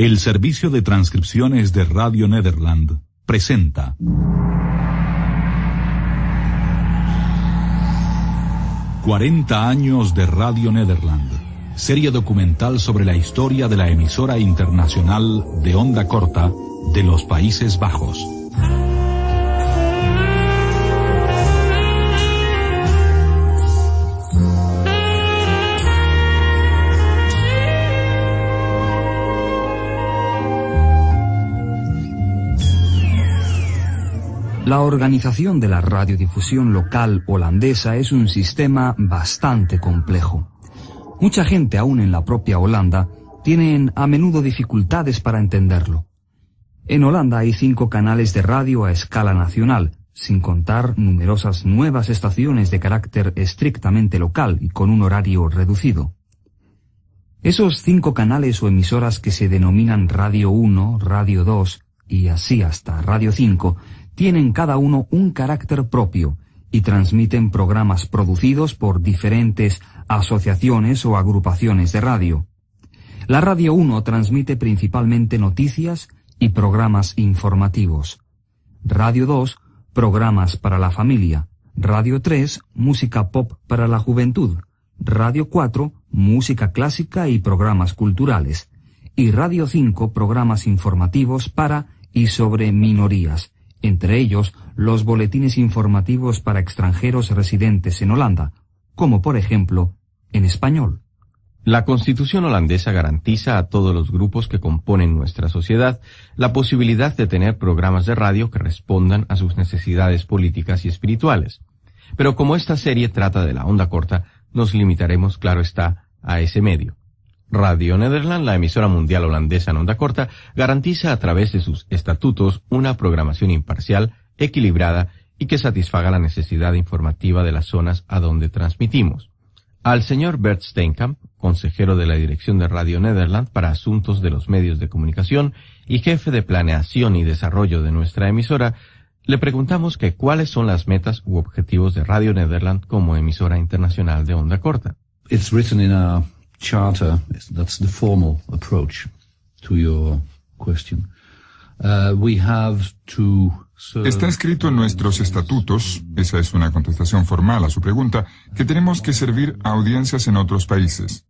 El servicio de transcripciones de Radio Nederland presenta. ...40 años de Radio Nederland... ...serie documental sobre la historia de la emisora internacional... ...de onda corta... ...de los Países Bajos... La organización de la radiodifusión local holandesa es un sistema bastante complejo. Mucha gente aún en la propia Holanda tienen a menudo dificultades para entenderlo. En Holanda hay cinco canales de radio a escala nacional, sin contar numerosas nuevas estaciones de carácter estrictamente local y con un horario reducido. Esos cinco canales o emisoras que se denominan Radio 1, Radio 2 y así hasta Radio 5 tienen cada uno un carácter propio y transmiten programas producidos por diferentes asociaciones o agrupaciones de radio. La Radio 1 transmite principalmente noticias y programas informativos. Radio 2, programas para la familia. Radio 3, música pop para la juventud. Radio 4, música clásica y programas culturales. Y Radio 5, programas informativos para y sobre minorías entre ellos los boletines informativos para extranjeros residentes en Holanda, como por ejemplo en español. La Constitución holandesa garantiza a todos los grupos que componen nuestra sociedad la posibilidad de tener programas de radio que respondan a sus necesidades políticas y espirituales. Pero como esta serie trata de la onda corta, nos limitaremos, claro está, a ese medio. Radio Nederland, la emisora mundial holandesa en onda corta, garantiza a través de sus estatutos una programación imparcial, equilibrada y que satisfaga la necesidad informativa de las zonas a donde transmitimos. Al señor Bert Steinkamp, consejero de la Dirección de Radio Nederland para Asuntos de los Medios de Comunicación y jefe de planeación y desarrollo de nuestra emisora, le preguntamos que cuáles son las metas u objetivos de Radio Nederland como emisora internacional de onda corta. Está escrito en nuestros estatutos, esa es una contestación formal a su pregunta, que tenemos que servir a audiencias en otros países.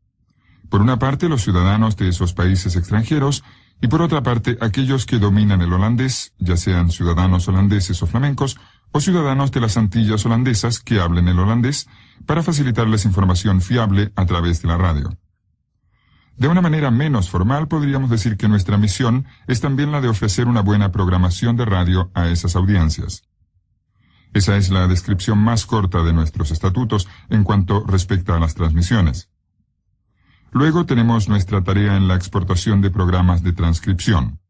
Por una parte, los ciudadanos de esos países extranjeros y por otra parte, aquellos que dominan el holandés, ya sean ciudadanos holandeses o flamencos, o ciudadanos de las Antillas holandesas que hablen el holandés, para facilitarles información fiable a través de la radio. De una manera menos formal podríamos decir que nuestra misión es también la de ofrecer una buena programación de radio a esas audiencias. Esa es la descripción más corta de nuestros estatutos en cuanto respecta a las transmisiones. Luego tenemos nuestra tarea en la exportación de programas de transcripción.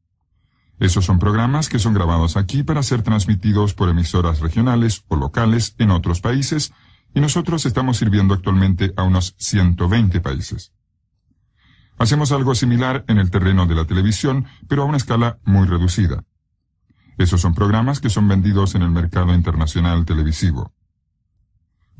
Esos son programas que son grabados aquí para ser transmitidos por emisoras regionales o locales en otros países y nosotros estamos sirviendo actualmente a unos 120 países. Hacemos algo similar en el terreno de la televisión, pero a una escala muy reducida. Esos son programas que son vendidos en el mercado internacional televisivo.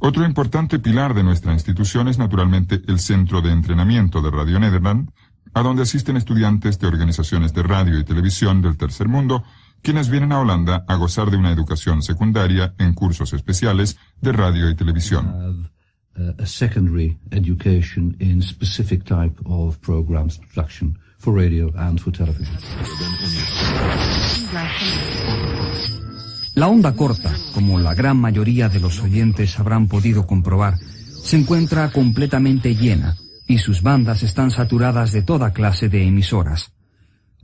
Otro importante pilar de nuestra institución es naturalmente el Centro de Entrenamiento de Radio Nederland, a donde asisten estudiantes de organizaciones de radio y televisión del tercer mundo, quienes vienen a Holanda a gozar de una educación secundaria en cursos especiales de radio y televisión. La onda corta, como la gran mayoría de los oyentes habrán podido comprobar, se encuentra completamente llena y sus bandas están saturadas de toda clase de emisoras.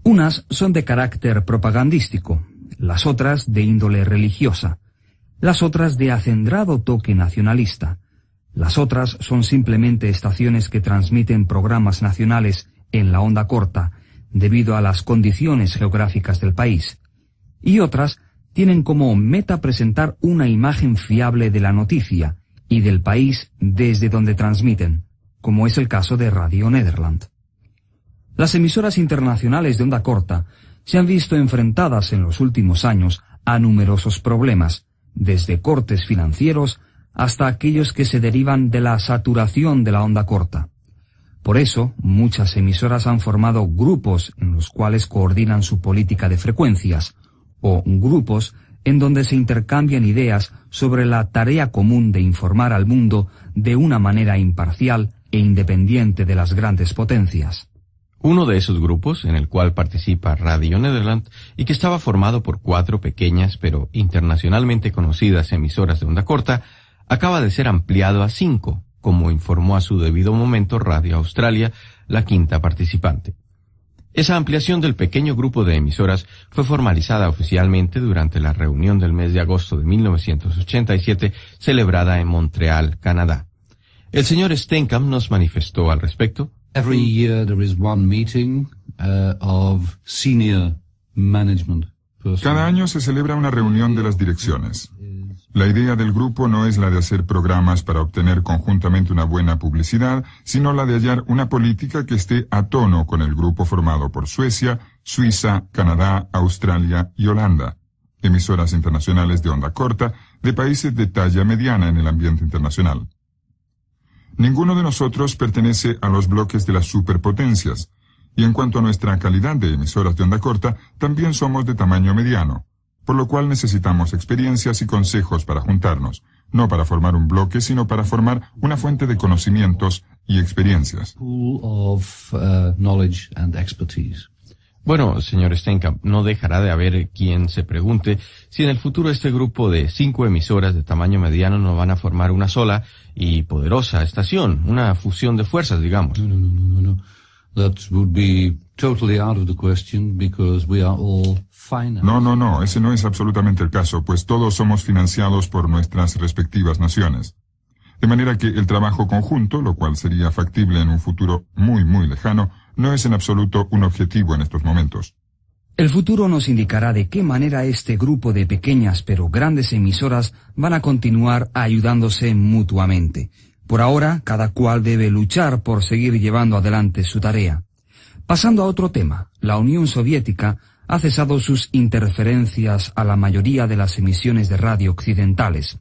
Unas son de carácter propagandístico, las otras de índole religiosa, las otras de acendrado toque nacionalista, las otras son simplemente estaciones que transmiten programas nacionales en la onda corta, debido a las condiciones geográficas del país, y otras tienen como meta presentar una imagen fiable de la noticia y del país desde donde transmiten, como es el caso de Radio Nederland. Las emisoras internacionales de onda corta se han visto enfrentadas en los últimos años a numerosos problemas, desde cortes financieros hasta aquellos que se derivan de la saturación de la onda corta. Por eso, muchas emisoras han formado grupos en los cuales coordinan su política de frecuencias, o grupos en donde se intercambian ideas sobre la tarea común de informar al mundo de una manera imparcial e independiente de las grandes potencias. Uno de esos grupos, en el cual participa Radio Nederland, y que estaba formado por cuatro pequeñas pero internacionalmente conocidas emisoras de onda corta, acaba de ser ampliado a cinco, como informó a su debido momento Radio Australia, la quinta participante. Esa ampliación del pequeño grupo de emisoras fue formalizada oficialmente durante la reunión del mes de agosto de 1987 celebrada en Montreal, Canadá. El señor Stencamp nos manifestó al respecto. Uh, of senior management. Cada año se celebra una reunión de las direcciones. La idea del grupo no es la de hacer programas para obtener conjuntamente una buena publicidad, sino la de hallar una política que esté a tono con el grupo formado por Suecia, Suiza, Canadá, Australia y Holanda, emisoras internacionales de onda corta de países de talla mediana en el ambiente internacional. Ninguno de nosotros pertenece a los bloques de las superpotencias, y en cuanto a nuestra calidad de emisoras de onda corta, también somos de tamaño mediano por lo cual necesitamos experiencias y consejos para juntarnos, no para formar un bloque, sino para formar una fuente de conocimientos y experiencias. Uh, bueno, señor Stenka, no dejará de haber quien se pregunte si en el futuro este grupo de cinco emisoras de tamaño mediano no van a formar una sola y poderosa estación, una fusión de fuerzas, digamos. No, no, no, ese no es absolutamente el caso, pues todos somos financiados por nuestras respectivas naciones. De manera que el trabajo conjunto, lo cual sería factible en un futuro muy, muy lejano, no es en absoluto un objetivo en estos momentos. El futuro nos indicará de qué manera este grupo de pequeñas pero grandes emisoras van a continuar ayudándose mutuamente. Por ahora, cada cual debe luchar por seguir llevando adelante su tarea. Pasando a otro tema, la Unión Soviética ha cesado sus interferencias a la mayoría de las emisiones de radio occidentales.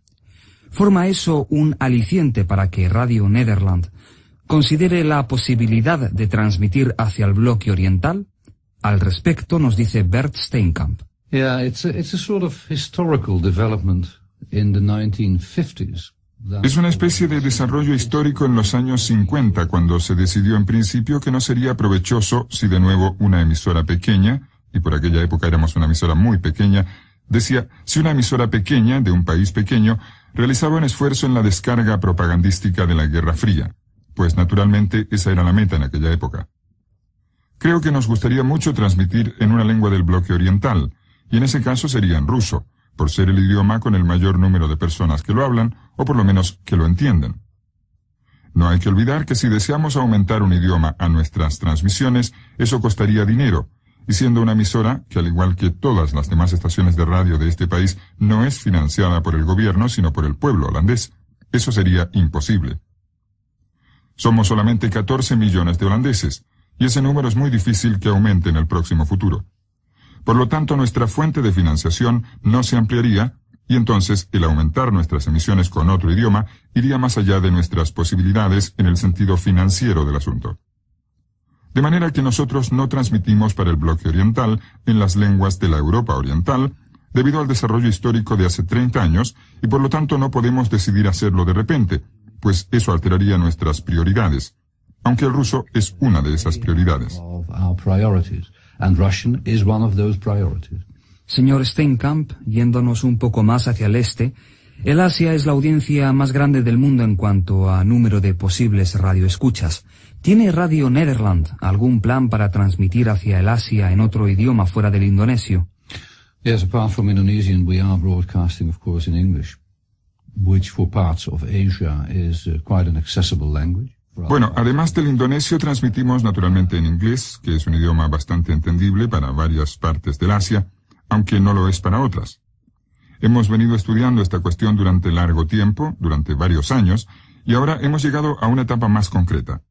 Forma eso un aliciente para que Radio Nederland considere la posibilidad de transmitir hacia el bloque oriental? Al respecto nos dice Bert Steinkamp. Yeah, it's a sort of historical development in the 1950s. Es una especie de desarrollo histórico en los años 50, cuando se decidió en principio que no sería provechoso si de nuevo una emisora pequeña, y por aquella época éramos una emisora muy pequeña, decía, si una emisora pequeña de un país pequeño realizaba un esfuerzo en la descarga propagandística de la Guerra Fría, pues naturalmente esa era la meta en aquella época. Creo que nos gustaría mucho transmitir en una lengua del bloque oriental, y en ese caso sería en ruso, por ser el idioma con el mayor número de personas que lo hablan, o por lo menos que lo entienden. No hay que olvidar que si deseamos aumentar un idioma a nuestras transmisiones, eso costaría dinero, y siendo una emisora, que al igual que todas las demás estaciones de radio de este país, no es financiada por el gobierno, sino por el pueblo holandés, eso sería imposible. Somos solamente 14 millones de holandeses, y ese número es muy difícil que aumente en el próximo futuro. Por lo tanto, nuestra fuente de financiación no se ampliaría y entonces el aumentar nuestras emisiones con otro idioma iría más allá de nuestras posibilidades en el sentido financiero del asunto. De manera que nosotros no transmitimos para el bloque oriental en las lenguas de la Europa oriental debido al desarrollo histórico de hace 30 años y por lo tanto no podemos decidir hacerlo de repente, pues eso alteraría nuestras prioridades, aunque el ruso es una de esas prioridades and Russian is one of those priorities. Señor Steenkamp, yéndonos un poco más hacia el este, el Asia es la audiencia más grande del mundo en cuanto a número de posibles radioescuchas. ¿Tiene Radio Nederland algún plan para transmitir hacia el Asia en otro idioma fuera del indonesio? Yes, apart from Indonesian, we are broadcasting, of course, in English, which for parts of Asia is uh, quite an accessible language. Bueno, además del indonesio transmitimos naturalmente en inglés, que es un idioma bastante entendible para varias partes del Asia, aunque no lo es para otras. Hemos venido estudiando esta cuestión durante largo tiempo, durante varios años, y ahora hemos llegado a una etapa más concreta.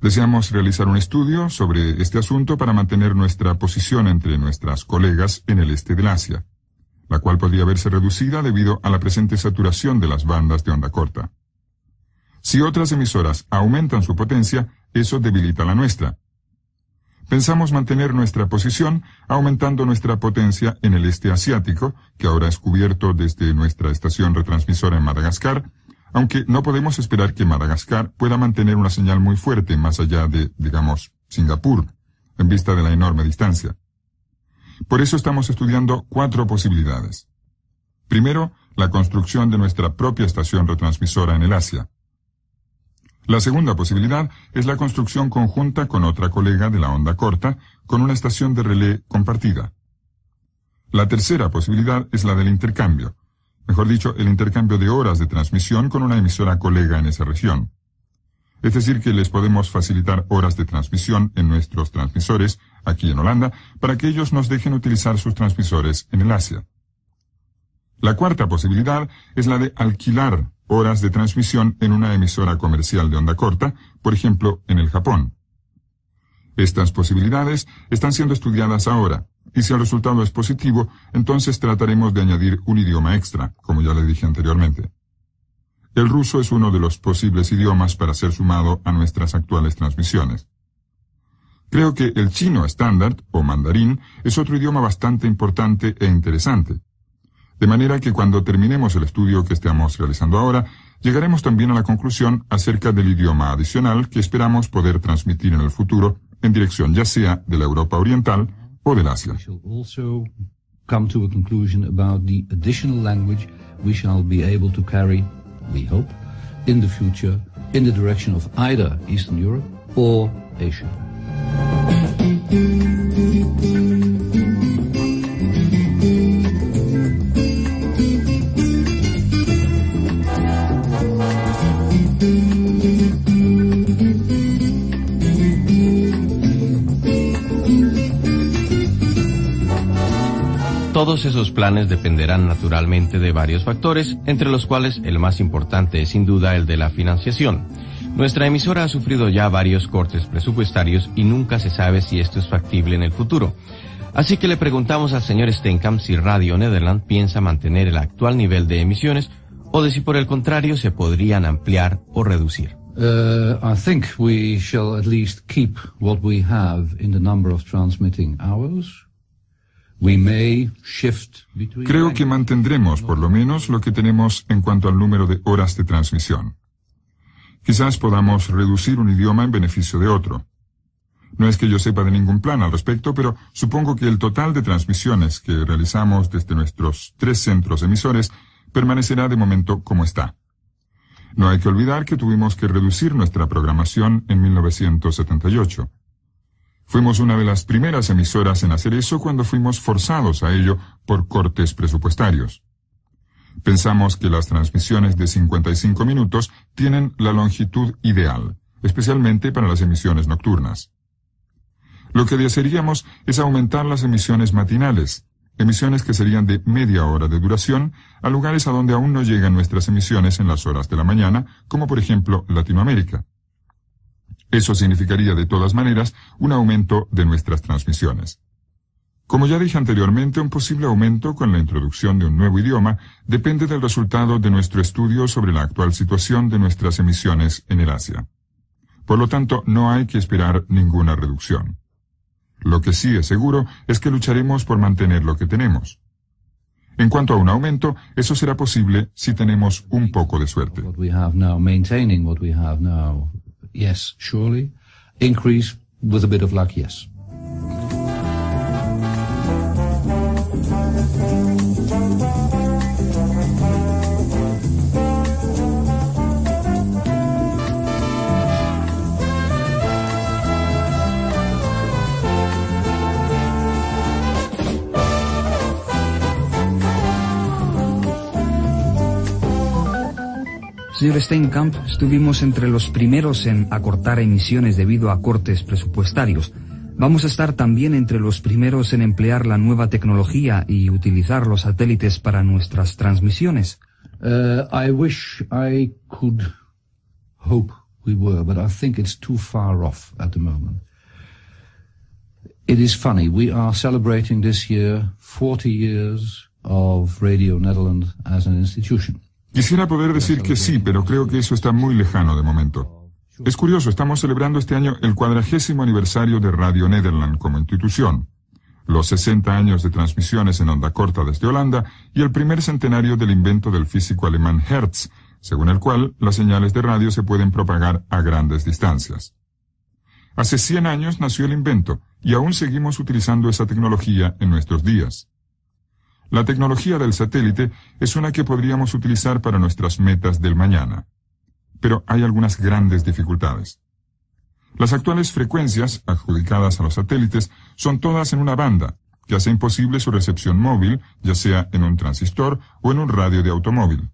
Deseamos realizar un estudio sobre este asunto para mantener nuestra posición entre nuestras colegas en el este del Asia, la cual podría verse reducida debido a la presente saturación de las bandas de onda corta. Si otras emisoras aumentan su potencia, eso debilita la nuestra. Pensamos mantener nuestra posición aumentando nuestra potencia en el este asiático, que ahora es cubierto desde nuestra estación retransmisora en Madagascar, aunque no podemos esperar que Madagascar pueda mantener una señal muy fuerte más allá de, digamos, Singapur, en vista de la enorme distancia. Por eso estamos estudiando cuatro posibilidades. Primero, la construcción de nuestra propia estación retransmisora en el Asia. La segunda posibilidad es la construcción conjunta con otra colega de la onda corta, con una estación de relé compartida. La tercera posibilidad es la del intercambio, mejor dicho, el intercambio de horas de transmisión con una emisora colega en esa región. Es decir, que les podemos facilitar horas de transmisión en nuestros transmisores aquí en Holanda para que ellos nos dejen utilizar sus transmisores en el Asia. La cuarta posibilidad es la de alquilar horas de transmisión en una emisora comercial de onda corta, por ejemplo, en el Japón. Estas posibilidades están siendo estudiadas ahora, y si el resultado es positivo, entonces trataremos de añadir un idioma extra, como ya le dije anteriormente. El ruso es uno de los posibles idiomas para ser sumado a nuestras actuales transmisiones. Creo que el chino estándar, o mandarín, es otro idioma bastante importante e interesante. De manera que cuando terminemos el estudio que estamos realizando ahora, llegaremos también a la conclusión acerca del idioma adicional que esperamos poder transmitir en el futuro en dirección ya sea de la Europa Oriental o del Asia. Asia. Todos esos planes dependerán naturalmente de varios factores, entre los cuales el más importante es sin duda el de la financiación. Nuestra emisora ha sufrido ya varios cortes presupuestarios y nunca se sabe si esto es factible en el futuro. Así que le preguntamos al señor Stenkamp si Radio Nederland piensa mantener el actual nivel de emisiones o de si por el contrario se podrían ampliar o reducir. Uh, I think we shall at least keep what we have in the number of Creo que mantendremos por lo menos lo que tenemos en cuanto al número de horas de transmisión. Quizás podamos reducir un idioma en beneficio de otro. No es que yo sepa de ningún plan al respecto, pero supongo que el total de transmisiones que realizamos desde nuestros tres centros emisores permanecerá de momento como está. No hay que olvidar que tuvimos que reducir nuestra programación en 1978. Fuimos una de las primeras emisoras en hacer eso cuando fuimos forzados a ello por cortes presupuestarios. Pensamos que las transmisiones de 55 minutos tienen la longitud ideal, especialmente para las emisiones nocturnas. Lo que desearíamos es aumentar las emisiones matinales, emisiones que serían de media hora de duración, a lugares a donde aún no llegan nuestras emisiones en las horas de la mañana, como por ejemplo Latinoamérica. Eso significaría, de todas maneras, un aumento de nuestras transmisiones. Como ya dije anteriormente, un posible aumento con la introducción de un nuevo idioma depende del resultado de nuestro estudio sobre la actual situación de nuestras emisiones en el Asia. Por lo tanto, no hay que esperar ninguna reducción. Lo que sí es seguro es que lucharemos por mantener lo que tenemos. En cuanto a un aumento, eso será posible si tenemos un poco de suerte. Yes. Surely. Increase with a bit of luck? Yes. Señor Steinkamp, estuvimos entre los primeros en acortar emisiones debido a cortes presupuestarios. Vamos a estar también entre los primeros en emplear la nueva tecnología y utilizar los satélites para nuestras transmisiones. Uh, I wish I could hope we were, but I think it's too far off at the moment. It is funny, we are celebrating this year 40 years of Radio Netherlands as an institution. Quisiera poder decir que sí, pero creo que eso está muy lejano de momento. Es curioso, estamos celebrando este año el cuadragésimo aniversario de Radio Nederland como institución, los 60 años de transmisiones en onda corta desde Holanda y el primer centenario del invento del físico alemán Hertz, según el cual las señales de radio se pueden propagar a grandes distancias. Hace 100 años nació el invento y aún seguimos utilizando esa tecnología en nuestros días. La tecnología del satélite es una que podríamos utilizar para nuestras metas del mañana. Pero hay algunas grandes dificultades. Las actuales frecuencias adjudicadas a los satélites son todas en una banda, que hace imposible su recepción móvil, ya sea en un transistor o en un radio de automóvil.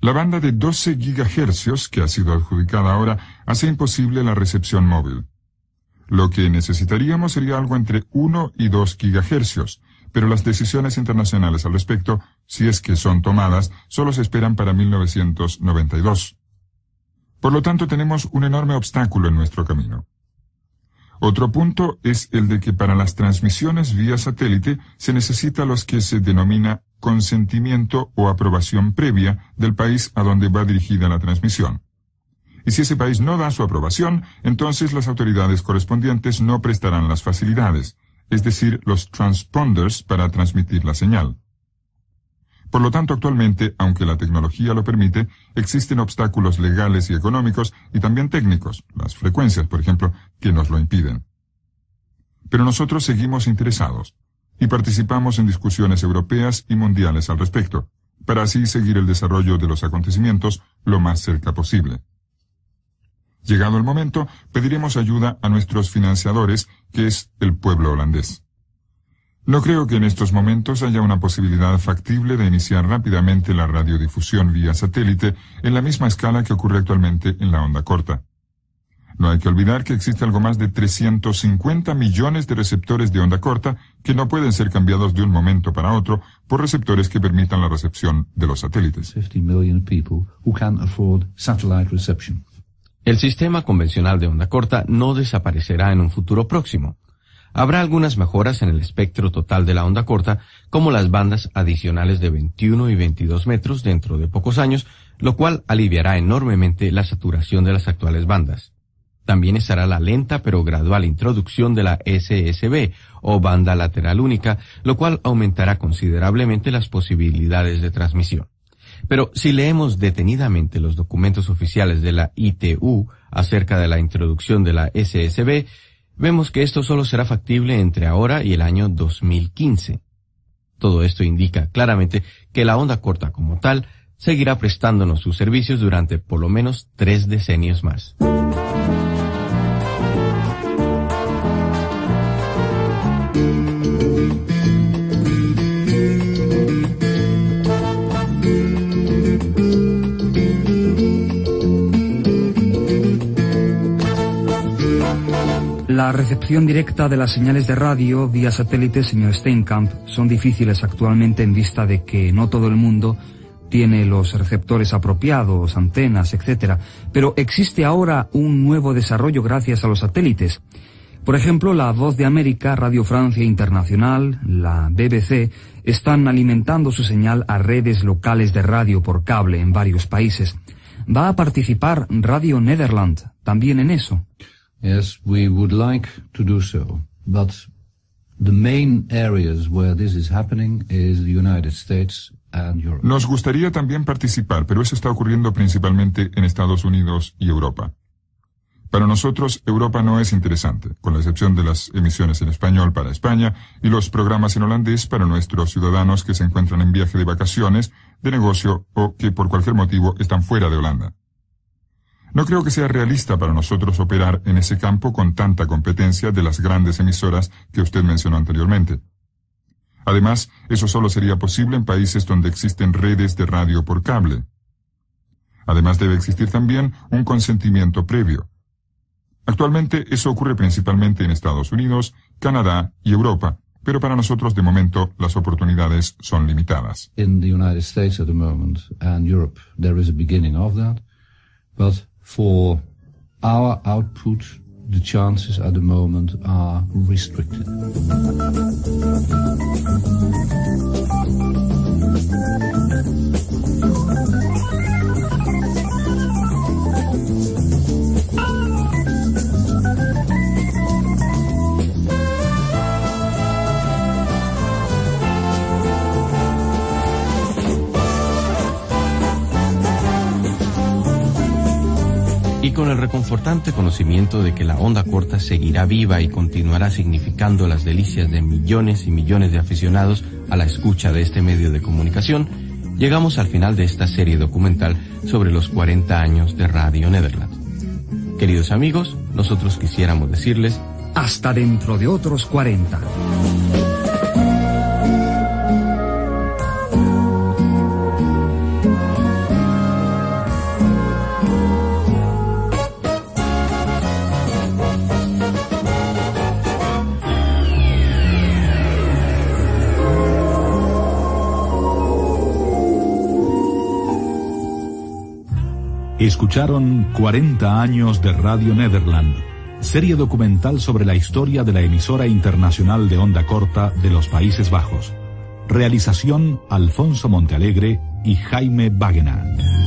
La banda de 12 GHz que ha sido adjudicada ahora hace imposible la recepción móvil. Lo que necesitaríamos sería algo entre 1 y 2 GHz, pero las decisiones internacionales al respecto, si es que son tomadas, solo se esperan para 1992. Por lo tanto, tenemos un enorme obstáculo en nuestro camino. Otro punto es el de que para las transmisiones vía satélite se necesita lo que se denomina consentimiento o aprobación previa del país a donde va dirigida la transmisión. Y si ese país no da su aprobación, entonces las autoridades correspondientes no prestarán las facilidades es decir, los transponders para transmitir la señal. Por lo tanto, actualmente, aunque la tecnología lo permite, existen obstáculos legales y económicos y también técnicos, las frecuencias, por ejemplo, que nos lo impiden. Pero nosotros seguimos interesados y participamos en discusiones europeas y mundiales al respecto, para así seguir el desarrollo de los acontecimientos lo más cerca posible. Llegado el momento, pediremos ayuda a nuestros financiadores, que es el pueblo holandés. No creo que en estos momentos haya una posibilidad factible de iniciar rápidamente la radiodifusión vía satélite en la misma escala que ocurre actualmente en la onda corta. No hay que olvidar que existe algo más de 350 millones de receptores de onda corta que no pueden ser cambiados de un momento para otro por receptores que permitan la recepción de los satélites. El sistema convencional de onda corta no desaparecerá en un futuro próximo. Habrá algunas mejoras en el espectro total de la onda corta, como las bandas adicionales de 21 y 22 metros dentro de pocos años, lo cual aliviará enormemente la saturación de las actuales bandas. También estará la lenta pero gradual introducción de la SSB o banda lateral única, lo cual aumentará considerablemente las posibilidades de transmisión. Pero si leemos detenidamente los documentos oficiales de la ITU acerca de la introducción de la SSB, vemos que esto solo será factible entre ahora y el año 2015. Todo esto indica claramente que la onda corta como tal seguirá prestándonos sus servicios durante por lo menos tres decenios más. La recepción directa de las señales de radio vía satélite, señor Steinkamp, son difíciles actualmente en vista de que no todo el mundo tiene los receptores apropiados, antenas, etc. Pero existe ahora un nuevo desarrollo gracias a los satélites. Por ejemplo, la Voz de América, Radio Francia Internacional, la BBC, están alimentando su señal a redes locales de radio por cable en varios países. Va a participar Radio Nederland también en eso. Nos gustaría también participar, pero eso está ocurriendo principalmente en Estados Unidos y Europa. Para nosotros, Europa no es interesante, con la excepción de las emisiones en español para España y los programas en holandés para nuestros ciudadanos que se encuentran en viaje de vacaciones, de negocio o que por cualquier motivo están fuera de Holanda. No creo que sea realista para nosotros operar en ese campo con tanta competencia de las grandes emisoras que usted mencionó anteriormente. Además, eso solo sería posible en países donde existen redes de radio por cable. Además, debe existir también un consentimiento previo. Actualmente eso ocurre principalmente en Estados Unidos, Canadá y Europa, pero para nosotros de momento las oportunidades son limitadas. In the United States at the moment and Europe there is for our output, the chances at the moment are restricted. con el reconfortante conocimiento de que la onda corta seguirá viva y continuará significando las delicias de millones y millones de aficionados a la escucha de este medio de comunicación, llegamos al final de esta serie documental sobre los 40 años de Radio Netherlands. Queridos amigos, nosotros quisiéramos decirles hasta dentro de otros 40. Escucharon 40 años de Radio Nederland, serie documental sobre la historia de la emisora internacional de onda corta de los Países Bajos. Realización Alfonso Montealegre y Jaime Wagner.